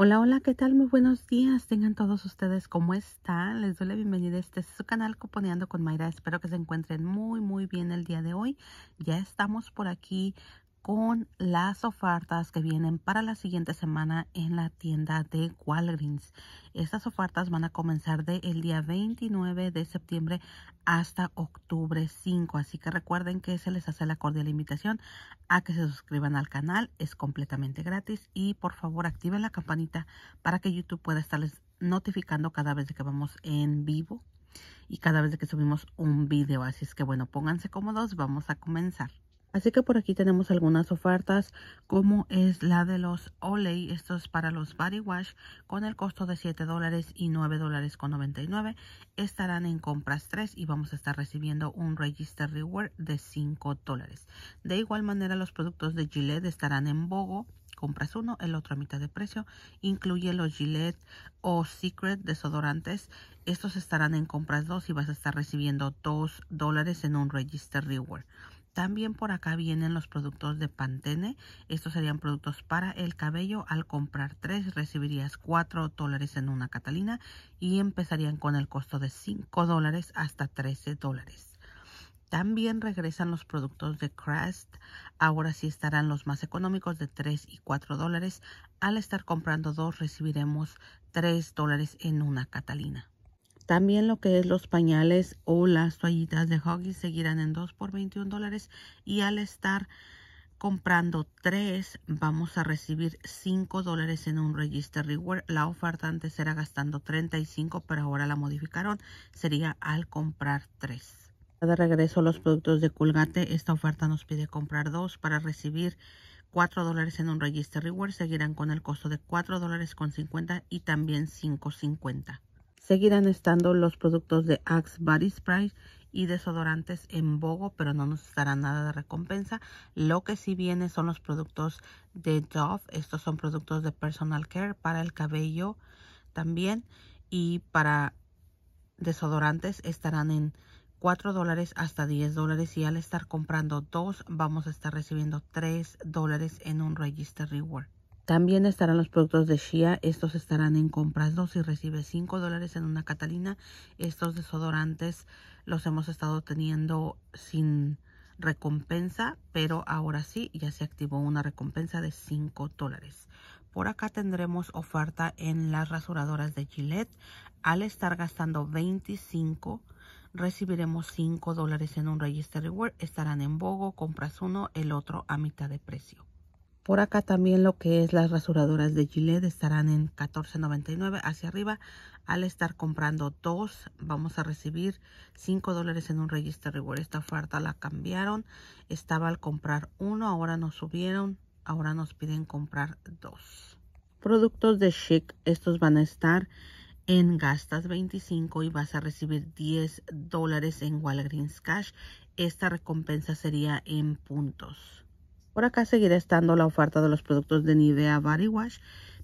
Hola, hola, ¿qué tal? Muy buenos días. Tengan todos ustedes cómo están. Les doy la bienvenida a este su canal Coponeando con Mayra. Espero que se encuentren muy, muy bien el día de hoy. Ya estamos por aquí con las ofertas que vienen para la siguiente semana en la tienda de Walgreens. Estas ofertas van a comenzar del día 29 de septiembre hasta octubre 5. Así que recuerden que se les hace la cordial invitación a que se suscriban al canal. Es completamente gratis y por favor activen la campanita para que YouTube pueda estarles notificando cada vez que vamos en vivo y cada vez que subimos un video. Así es que bueno, pónganse cómodos, vamos a comenzar. Así que por aquí tenemos algunas ofertas como es la de los Olay. estos es para los body wash con el costo de 7 y $9.99 con Estarán en compras 3 y vamos a estar recibiendo un register reward de 5 De igual manera los productos de Gillette estarán en Bogo compras uno, el otro a mitad de precio. Incluye los Gillette o Secret desodorantes. Estos estarán en compras 2 y vas a estar recibiendo 2 dólares en un Register Reward. También por acá vienen los productos de Pantene. Estos serían productos para el cabello. Al comprar tres recibirías cuatro dólares en una Catalina y empezarían con el costo de cinco dólares hasta trece dólares. También regresan los productos de Crest. Ahora sí estarán los más económicos de tres y cuatro dólares. Al estar comprando dos recibiremos tres dólares en una Catalina. También lo que es los pañales o las toallitas de Huggies seguirán en 2 por 21 dólares y al estar comprando 3 vamos a recibir 5 dólares en un register reward. La oferta antes era gastando 35 pero ahora la modificaron. Sería al comprar 3. De regreso a los productos de Culgate, esta oferta nos pide comprar 2 para recibir 4 dólares en un register reward. Seguirán con el costo de 4 dólares con 50 y también 5.50. Seguirán estando los productos de Axe Body Spray y desodorantes en Bogo, pero no nos dará nada de recompensa. Lo que sí viene son los productos de Dove. Estos son productos de personal care para el cabello también. Y para desodorantes estarán en 4 dólares hasta 10 dólares. Y al estar comprando dos, vamos a estar recibiendo 3 dólares en un Register Reward. También estarán los productos de Shia, Estos estarán en compras 2 y recibe 5 dólares en una Catalina. Estos desodorantes los hemos estado teniendo sin recompensa, pero ahora sí ya se activó una recompensa de 5 dólares. Por acá tendremos oferta en las rasuradoras de Gillette. Al estar gastando 25 recibiremos 5 dólares en un Register Reward. Estarán en Bogo, compras uno, el otro a mitad de precio. Por acá también lo que es las rasuradoras de Gillette estarán en $14.99 hacia arriba. Al estar comprando dos, vamos a recibir $5 dólares en un registro reward. Esta oferta la cambiaron. Estaba al comprar uno, ahora nos subieron. Ahora nos piden comprar dos. Productos de Chic, estos van a estar en gastas 25 y vas a recibir 10 dólares en Walgreens Cash. Esta recompensa sería en puntos. Por acá seguirá estando la oferta de los productos de Nivea Body Wash,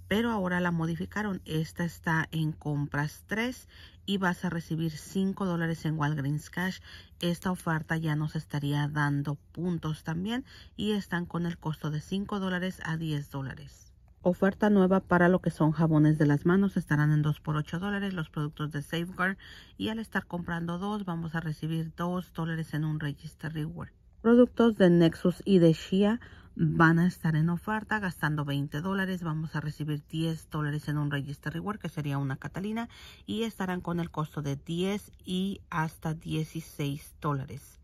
pero ahora la modificaron. Esta está en compras 3 y vas a recibir 5 dólares en Walgreens Cash. Esta oferta ya nos estaría dando puntos también y están con el costo de 5 dólares a 10 dólares. Oferta nueva para lo que son jabones de las manos estarán en 2 por 8 dólares los productos de Safeguard y al estar comprando dos vamos a recibir 2 dólares en un Register Reward productos de Nexus y de Shia van a estar en oferta gastando 20 dólares vamos a recibir 10 dólares en un register reward que sería una catalina y estarán con el costo de 10 y hasta 16 dólares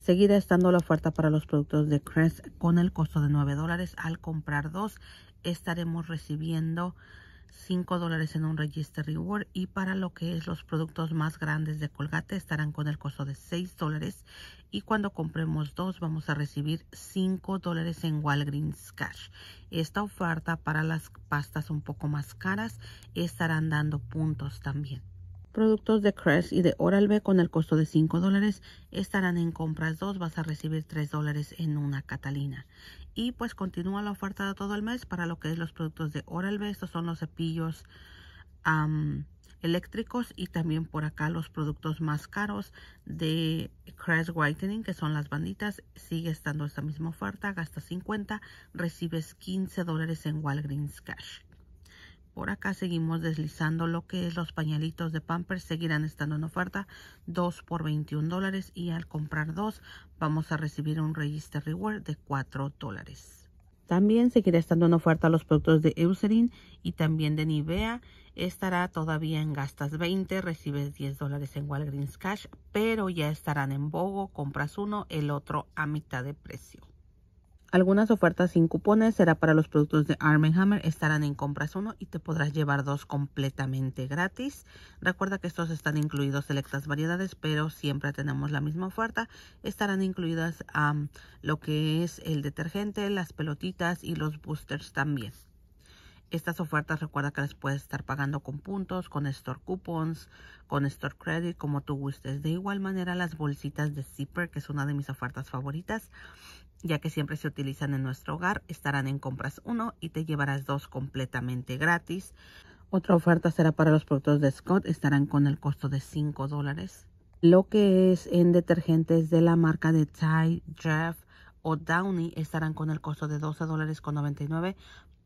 seguirá estando la oferta para los productos de Crest con el costo de 9 dólares al comprar dos estaremos recibiendo 5 dólares en un Register Reward y para lo que es los productos más grandes de Colgate estarán con el costo de 6 dólares y cuando compremos dos vamos a recibir cinco dólares en Walgreens Cash. Esta oferta para las pastas un poco más caras estarán dando puntos también. Productos de Crest y de Oral-B con el costo de cinco dólares estarán en compras dos. vas a recibir tres dólares en una Catalina. Y pues continúa la oferta de todo el mes para lo que es los productos de Oral-B, estos son los cepillos eléctricos y también por acá los productos más caros de Crash Whitening que son las banditas sigue estando esta misma oferta gasta 50 recibes 15 dólares en Walgreens Cash por acá seguimos deslizando lo que es los pañalitos de Pampers seguirán estando en oferta 2 por 21 dólares y al comprar dos vamos a recibir un Register Reward de 4 dólares también seguirá estando una oferta los productos de Eucerin y también de Nivea. Estará todavía en gastas 20, recibes 10 dólares en Walgreens Cash, pero ya estarán en Bogo, compras uno, el otro a mitad de precio. Algunas ofertas sin cupones será para los productos de Arm Hammer. Estarán en compras uno y te podrás llevar dos completamente gratis. Recuerda que estos están incluidos selectas variedades, pero siempre tenemos la misma oferta. Estarán incluidas lo que es el detergente, las pelotitas y los boosters también. Estas ofertas recuerda que las puedes estar pagando con puntos, con store coupons, con store credit, como tú gustes. De igual manera las bolsitas de zipper, que es una de mis ofertas favoritas ya que siempre se utilizan en nuestro hogar, estarán en compras uno y te llevarás dos completamente gratis. Otra oferta será para los productos de Scott, estarán con el costo de 5 dólares. Lo que es en detergentes de la marca de Tide, Draft o Downy estarán con el costo de $12.99. dólares con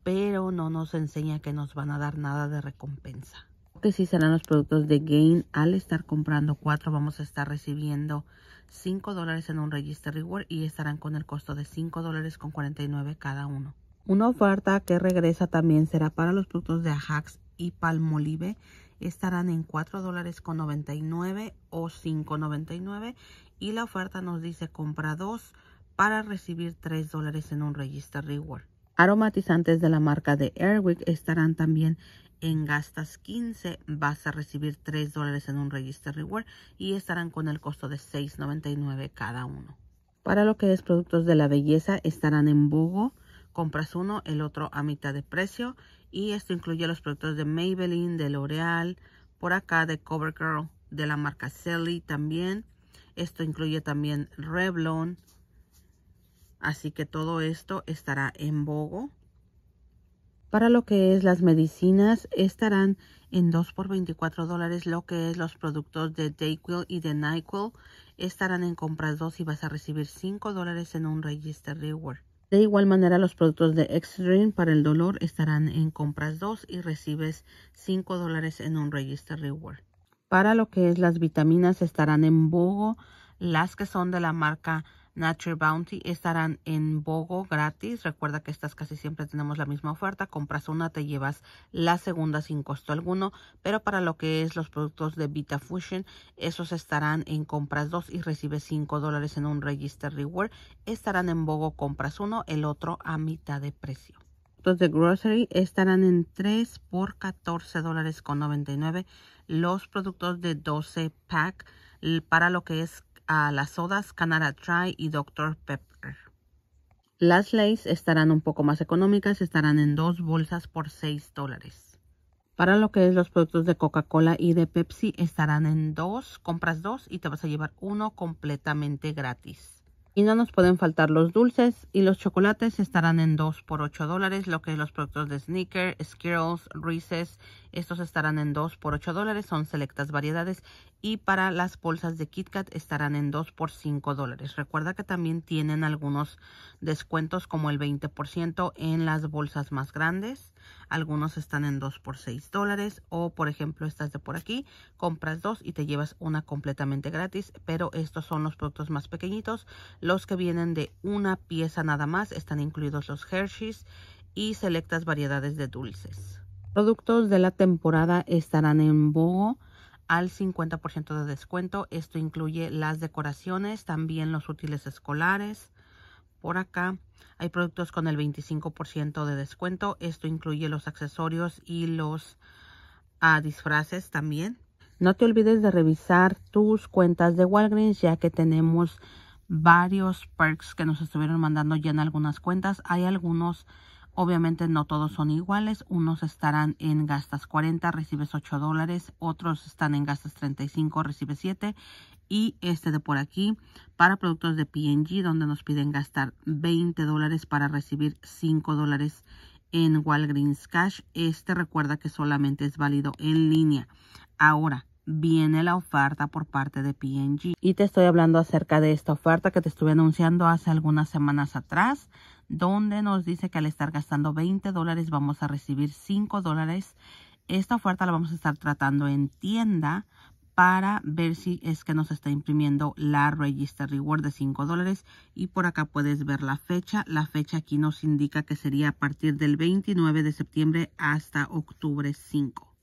pero no nos enseña que nos van a dar nada de recompensa. Lo que sí serán los productos de Gain, al estar comprando 4 vamos a estar recibiendo 5 dólares en un Register Reward y estarán con el costo de 5 dólares con 49 cada uno. Una oferta que regresa también será para los productos de Ajax y Palmolive. Estarán en 4 dólares con 99 o 5.99 y la oferta nos dice compra dos para recibir 3 dólares en un Register Reward. Aromatizantes de la marca de Airwick estarán también en gastas 15 vas a recibir 3 dólares en un register reward y estarán con el costo de 6.99 cada uno. Para lo que es productos de la belleza estarán en bogo compras uno, el otro a mitad de precio y esto incluye los productos de Maybelline, de L'Oreal, por acá de CoverGirl, de la marca Sally también. Esto incluye también Revlon. Así que todo esto estará en Bogo. Para lo que es las medicinas, estarán en 2 por 24 dólares lo que es los productos de Dayquil y de Nyquil. Estarán en compras 2 y vas a recibir 5 dólares en un Register Reward. De igual manera, los productos de Extreme para el dolor estarán en compras 2 y recibes 5 dólares en un Register Reward. Para lo que es las vitaminas, estarán en Bogo las que son de la marca Nature Bounty estarán en Bogo gratis. Recuerda que estas casi siempre tenemos la misma oferta. Compras una, te llevas la segunda sin costo alguno. Pero para lo que es los productos de Vita Fusion, esos estarán en compras dos y recibes 5 dólares en un Register Reward. Estarán en Bogo compras uno, el otro a mitad de precio Los de grocery estarán en 3 por catorce dólares con los productos de 12 pack para lo que es a las sodas Canada Dry y Dr. Pepper. Las Lays estarán un poco más económicas, estarán en dos bolsas por 6 dólares. Para lo que es los productos de Coca-Cola y de Pepsi estarán en dos, compras dos y te vas a llevar uno completamente gratis. Y no nos pueden faltar los dulces y los chocolates estarán en 2 por 8 dólares, lo que es los productos de Sneaker, Skittles, Reese's, estos estarán en 2 por 8 dólares, son selectas variedades y para las bolsas de Kit Kat estarán en 2 por 5 dólares. Recuerda que también tienen algunos descuentos como el 20% en las bolsas más grandes algunos están en 2 por 6 dólares o por ejemplo estas de por aquí, compras dos y te llevas una completamente gratis, pero estos son los productos más pequeñitos, los que vienen de una pieza nada más, están incluidos los Hershey's y selectas variedades de dulces. Productos de la temporada estarán en Bogo al 50% de descuento. Esto incluye las decoraciones, también los útiles escolares, por acá. Hay productos con el 25% de descuento. Esto incluye los accesorios y los ah, disfraces también. No te olvides de revisar tus cuentas de Walgreens ya que tenemos varios perks que nos estuvieron mandando ya en algunas cuentas. Hay algunos, obviamente no todos son iguales. Unos estarán en gastas 40, recibes 8 dólares. Otros están en gastas 35, recibes 7 y este de por aquí para productos de P&G donde nos piden gastar 20 dólares para recibir 5 dólares en Walgreens Cash. Este recuerda que solamente es válido en línea. Ahora viene la oferta por parte de P&G y te estoy hablando acerca de esta oferta que te estuve anunciando hace algunas semanas atrás donde nos dice que al estar gastando 20 dólares vamos a recibir 5 dólares. Esta oferta la vamos a estar tratando en tienda para ver si es que nos está imprimiendo la Register Reward de 5 dólares y por acá puedes ver la fecha. La fecha aquí nos indica que sería a partir del 29 de septiembre hasta octubre 5.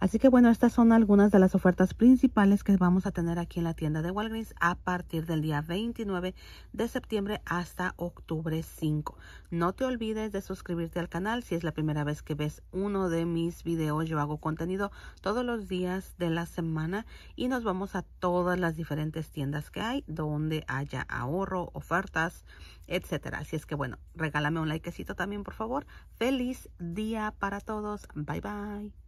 Así que bueno, estas son algunas de las ofertas principales que vamos a tener aquí en la tienda de Walgreens a partir del día 29 de septiembre hasta octubre 5. No te olvides de suscribirte al canal si es la primera vez que ves uno de mis videos. Yo hago contenido todos los días de la semana y nos vamos a todas las diferentes tiendas que hay donde haya ahorro, ofertas, etcétera. Así es que bueno, regálame un likecito también, por favor. Feliz día para todos. Bye bye.